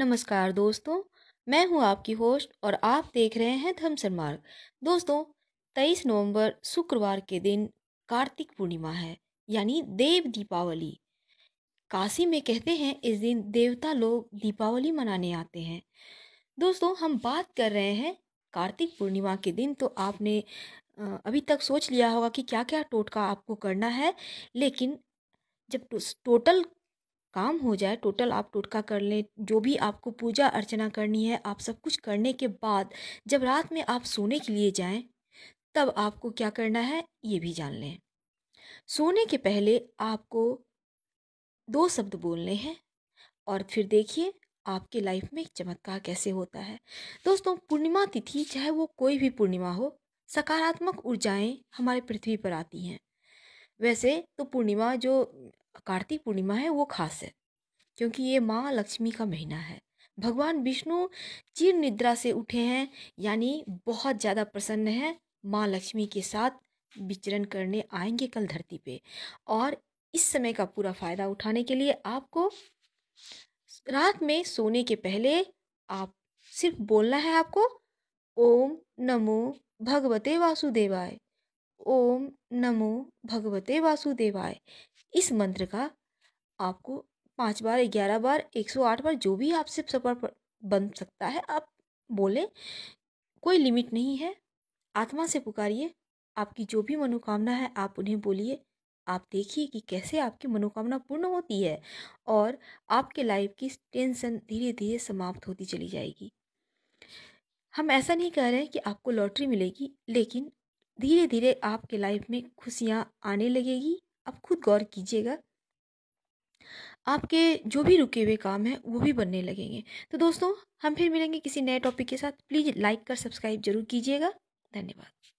नमस्कार दोस्तों मैं हूं आपकी होस्ट और आप देख रहे हैं धमसर मार्ग दोस्तों तेईस नवंबर शुक्रवार के दिन कार्तिक पूर्णिमा है यानी देव दीपावली काशी में कहते हैं इस दिन देवता लोग दीपावली मनाने आते हैं दोस्तों हम बात कर रहे हैं कार्तिक पूर्णिमा के दिन तो आपने अभी तक सोच लिया होगा कि क्या क्या टोटका आपको करना है लेकिन जब टोटल काम हो जाए टोटल आप टोटका कर लें जो भी आपको पूजा अर्चना करनी है आप सब कुछ करने के बाद जब रात में आप सोने के लिए जाएं तब आपको क्या करना है ये भी जान लें सोने के पहले आपको दो शब्द बोलने हैं और फिर देखिए आपके लाइफ में चमत्कार कैसे होता है दोस्तों पूर्णिमा तिथि चाहे वो कोई भी पूर्णिमा हो सकारात्मक ऊर्जाएं हमारे पृथ्वी पर आती हैं वैसे तो पूर्णिमा जो कार्तिक पूर्णिमा है वो खास है क्योंकि ये माँ लक्ष्मी का महीना है भगवान विष्णु चिर निद्रा से उठे हैं यानी बहुत ज़्यादा प्रसन्न हैं माँ लक्ष्मी के साथ विचरण करने आएंगे कल धरती पे और इस समय का पूरा फ़ायदा उठाने के लिए आपको रात में सोने के पहले आप सिर्फ बोलना है आपको ओम नमो भगवते वासुदेवाय ओम नमो भगवते वासुदेवाय इस मंत्र का आपको पाँच बार ग्यारह बार एक सौ आठ बार जो भी आपसे सफर बन सकता है आप बोले कोई लिमिट नहीं है आत्मा से पुकारिए आपकी जो भी मनोकामना है आप उन्हें बोलिए आप देखिए कि कैसे आपकी मनोकामना पूर्ण होती है और आपके लाइफ की टेंशन धीरे धीरे समाप्त होती चली जाएगी हम ऐसा नहीं कह रहे हैं कि आपको लॉटरी मिलेगी लेकिन धीरे धीरे आपके लाइफ में खुशियाँ आने लगेगी आप खुद गौर कीजिएगा आपके जो भी रुके हुए काम हैं वो भी बनने लगेंगे तो दोस्तों हम फिर मिलेंगे किसी नए टॉपिक के साथ प्लीज़ लाइक कर सब्सक्राइब जरूर कीजिएगा धन्यवाद